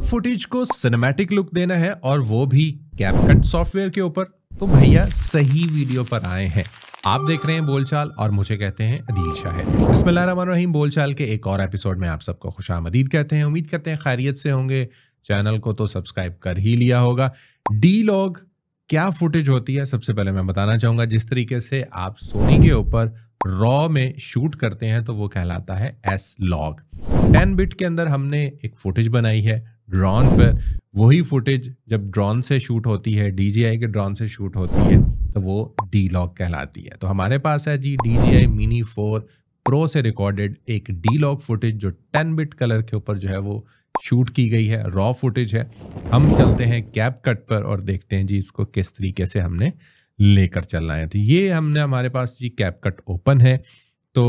log footage को cinematic look देना है और वो भी कैपकट सॉफ्टवेयर के ऊपर तो भैया सही वीडियो पर आए हैं आप देख रहे हैं बोलचाल और मुझे कहते हैं अदील शाहिद इसमें बोलचाल के एक और एपिसोड में आप सबको खुश आमदीद कहते हैं उम्मीद करते हैं खैरियत से होंगे चैनल को तो सब्सक्राइब कर ही लिया होगा डी लॉग क्या फुटेज होती है सबसे पहले मैं बताना चाहूंगा जिस तरीके से आप सोनी के ऊपर रॉ में शूट करते हैं तो वो कहलाता है एस लॉग टेन बिट के अंदर हमने एक फुटेज बनाई है ड्रोन पर वही फुटेज जब ड्रोन से शूट होती है डी के ड्रोन से शूट होती है तो वो डी लॉग कहलाती है तो हमारे पास है जी D J I mini four pro से रिकॉर्डेड एक डी लॉग फुटेज जो 10 बिट कलर के ऊपर जो है वो शूट की गई है रॉ फुटेज है हम चलते हैं कैप कट पर और देखते हैं जी इसको किस तरीके से हमने लेकर चलना है तो ये हमने हमारे पास जी कैप कट ओपन है तो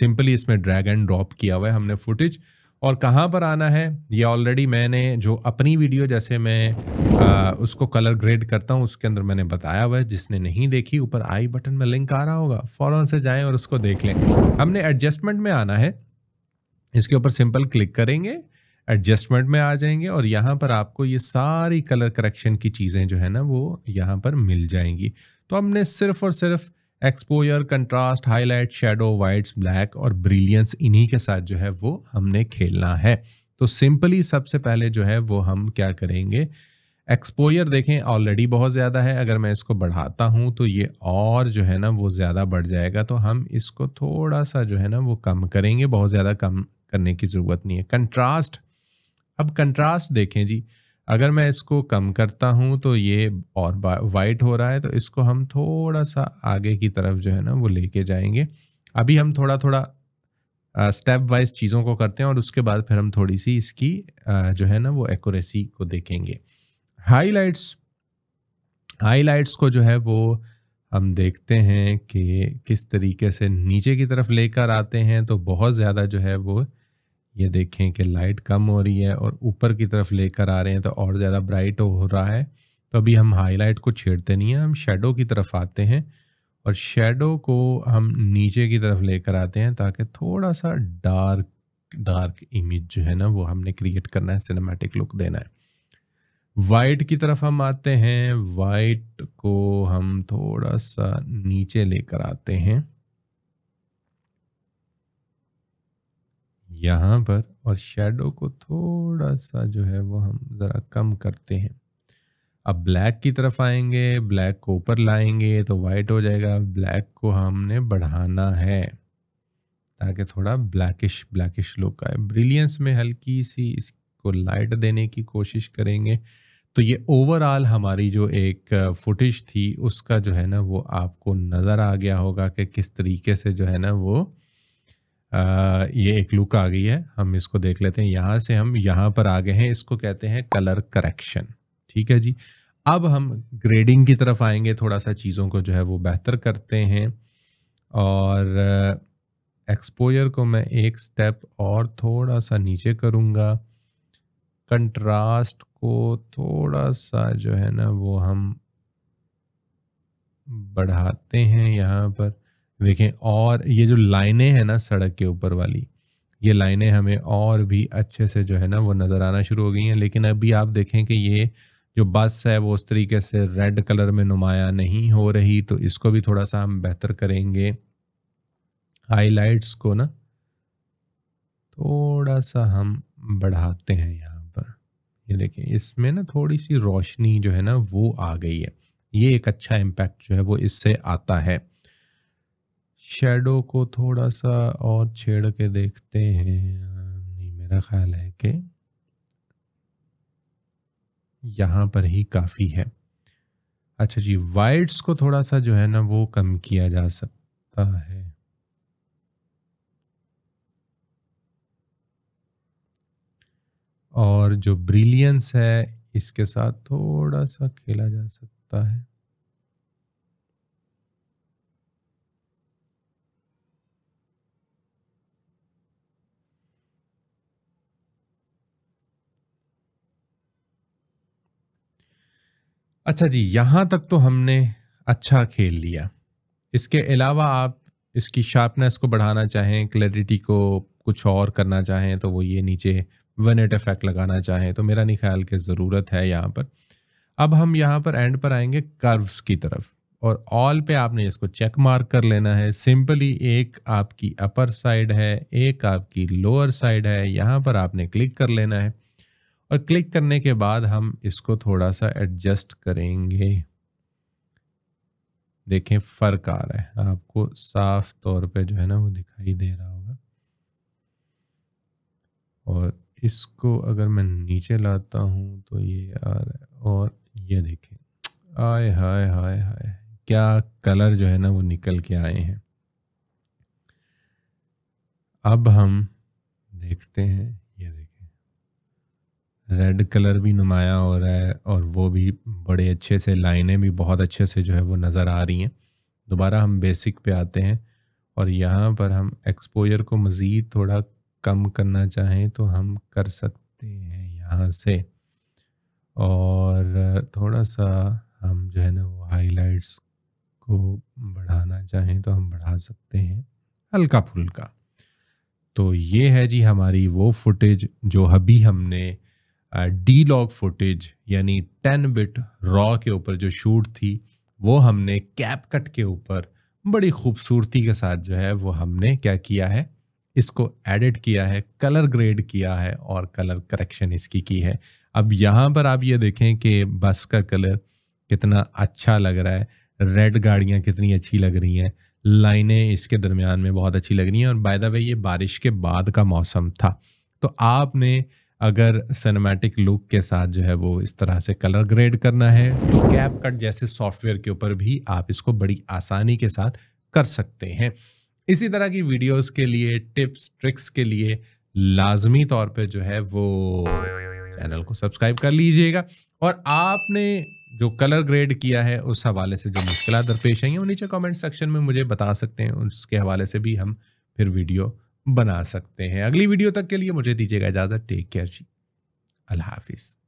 सिंपली इसमें ड्रैग एंड ड्रॉप किया हुआ है हमने फुटेज और कहाँ पर आना है ये ऑलरेडी मैंने जो अपनी वीडियो जैसे मैं आ, उसको कलर ग्रेड करता हूँ उसके अंदर मैंने बताया हुआ है जिसने नहीं देखी ऊपर आई बटन में लिंक आ रहा होगा फ़ौरन से जाएं और उसको देख लें हमने एडजस्टमेंट में आना है इसके ऊपर सिंपल क्लिक करेंगे एडजस्टमेंट में आ जाएंगे और यहाँ पर आपको ये सारी कलर करेक्शन की चीज़ें जो है ना वो यहाँ पर मिल जाएंगी तो हमने सिर्फ और सिर्फ exposure contrast highlight shadow whites black और ब्रिलियंस इन्हीं के साथ जो है वो हमने खेलना है तो सिंपली सबसे पहले जो है वो हम क्या करेंगे एक्सपोजर देखें ऑलरेडी बहुत ज़्यादा है अगर मैं इसको बढ़ाता हूँ तो ये और जो है ना वो ज़्यादा बढ़ जाएगा तो हम इसको थोड़ा सा जो है ना वो कम करेंगे बहुत ज़्यादा कम करने की ज़रूरत नहीं है कंट्रास्ट अब कंट्रास्ट देखें जी अगर मैं इसको कम करता हूँ तो ये और वाइट हो रहा है तो इसको हम थोड़ा सा आगे की तरफ जो है ना वो लेके जाएंगे अभी हम थोड़ा थोड़ा स्टेप वाइज चीज़ों को करते हैं और उसके बाद फिर हम थोड़ी सी इसकी जो है ना वो एक्यूरेसी को देखेंगे हाइलाइट्स हाइलाइट्स को जो है वो हम देखते हैं कि किस तरीके से नीचे की तरफ लेकर आते हैं तो बहुत ज़्यादा जो है वो ये देखें कि लाइट कम हो रही है और ऊपर की तरफ लेकर आ रहे हैं तो और ज़्यादा ब्राइट हो रहा है तो अभी हम हाईलाइट को छेड़ते नहीं हैं हम शेडो की तरफ आते हैं और शेडो को हम नीचे की तरफ लेकर आते हैं ताकि थोड़ा सा डार्क डार्क इमेज जो है ना वो हमने क्रिएट करना है सिनेमैटिक लुक देना है वाइट की तरफ हम आते हैं वाइट को हम थोड़ा सा नीचे लेकर आते हैं यहाँ पर और शेडो को थोड़ा सा जो है वो हम ज़रा कम करते हैं अब ब्लैक की तरफ आएंगे ब्लैक को ऊपर लाएंगे तो वाइट हो जाएगा ब्लैक को हमने बढ़ाना है ताकि थोड़ा ब्लैकिश ब्लैकिश लुक आए ब्रिलियंस में हल्की सी इसको लाइट देने की कोशिश करेंगे तो ये ओवरऑल हमारी जो एक फुटेज थी उसका जो है ना वो आपको नज़र आ गया होगा कि किस तरीके से जो है ना वो ये एक लुक आ गई है हम इसको देख लेते हैं यहाँ से हम यहाँ पर आ गए हैं इसको कहते हैं कलर करेक्शन ठीक है जी अब हम ग्रेडिंग की तरफ आएंगे थोड़ा सा चीज़ों को जो है वो बेहतर करते हैं और एक्सपोजर को मैं एक स्टेप और थोड़ा सा नीचे करूँगा कंट्रास्ट को थोड़ा सा जो है ना वो हम बढ़ाते हैं यहाँ पर देखें और ये जो लाइनें हैं ना सड़क के ऊपर वाली ये लाइनें हमें और भी अच्छे से जो है ना वो नज़र आना शुरू हो गई हैं लेकिन अभी आप देखें कि ये जो बस है वो उस तरीके से रेड कलर में नुमाया नहीं हो रही तो इसको भी थोड़ा सा हम बेहतर करेंगे हाईलाइट्स को ना थोड़ा सा हम बढ़ाते हैं यहाँ पर ये देखें इसमें ना थोड़ी सी रोशनी जो है ना वो आ गई है ये एक अच्छा इम्पैक्ट जो है वो इससे आता है शेडो को थोड़ा सा और छेड़ के देखते हैं नहीं मेरा ख्याल है कि यहाँ पर ही काफ़ी है अच्छा जी वाइट्स को थोड़ा सा जो है ना वो कम किया जा सकता है और जो ब्रिलियंस है इसके साथ थोड़ा सा खेला जा सकता है अच्छा जी यहाँ तक तो हमने अच्छा खेल लिया इसके अलावा आप इसकी शार्पनेस को बढ़ाना चाहें क्लैरिटी को कुछ और करना चाहें तो वो ये नीचे वनेट इफेक्ट लगाना चाहें तो मेरा नहीं ख्याल कि ज़रूरत है यहाँ पर अब हम यहाँ पर एंड पर आएंगे कर्व्स की तरफ और ऑल पे आपने इसको चेक मार्क कर लेना है सिंपली एक आपकी अपर साइड है एक आपकी लोअर साइड है यहाँ पर आपने क्लिक कर लेना है और क्लिक करने के बाद हम इसको थोड़ा सा एडजस्ट करेंगे देखें फ़र्क आ रहा है आपको साफ तौर पे जो है ना वो दिखाई दे रहा होगा और इसको अगर मैं नीचे लाता हूँ तो ये आ रहा है और ये देखें आय हाय हाय हाय क्या कलर जो है ना वो निकल के आए हैं अब हम देखते हैं रेड कलर भी नुमाया हो रहा है और वो भी बड़े अच्छे से लाइनें भी बहुत अच्छे से जो है वो नज़र आ रही हैं दोबारा हम बेसिक पे आते हैं और यहाँ पर हम एक्सपोजर को मज़ीद थोड़ा कम करना चाहें तो हम कर सकते हैं यहाँ से और थोड़ा सा हम जो है ना वो हाइलाइट्स को बढ़ाना चाहें तो हम बढ़ा सकते हैं हल्का फुल्का तो ये है जी हमारी वो फुटेज जो अभी हमने डी लॉग फुटेज यानी टेन बिट रॉ के ऊपर जो शूट थी वो हमने कैप कट के ऊपर बड़ी खूबसूरती के साथ जो है वो हमने क्या किया है इसको एडिट किया है कलर ग्रेड किया है और कलर करेक्शन इसकी की है अब यहाँ पर आप ये देखें कि बस का कलर कितना अच्छा लग रहा है रेड गाड़ियाँ कितनी अच्छी लग रही हैं लाइनें इसके दरमियान में बहुत अच्छी लग रही हैं और बाय द वे ये बारिश के बाद का मौसम था तो आपने अगर सिनेमैटिक लुक के साथ जो है वो इस तरह से कलर ग्रेड करना है तो कैप कट जैसे सॉफ्टवेयर के ऊपर भी आप इसको बड़ी आसानी के साथ कर सकते हैं इसी तरह की वीडियोस के लिए टिप्स ट्रिक्स के लिए लाजमी तौर पे जो है वो चैनल को सब्सक्राइब कर लीजिएगा और आपने जो कलर ग्रेड किया है उस हवाले से जो मुश्किल दरपेश आई हैं वो नीचे कमेंट सेक्शन में मुझे बता सकते हैं उसके हवाले से भी हम फिर वीडियो बना सकते हैं अगली वीडियो तक के लिए मुझे दीजिएगा इजाज़त टेक केयर जी अल्लाह हाफिज़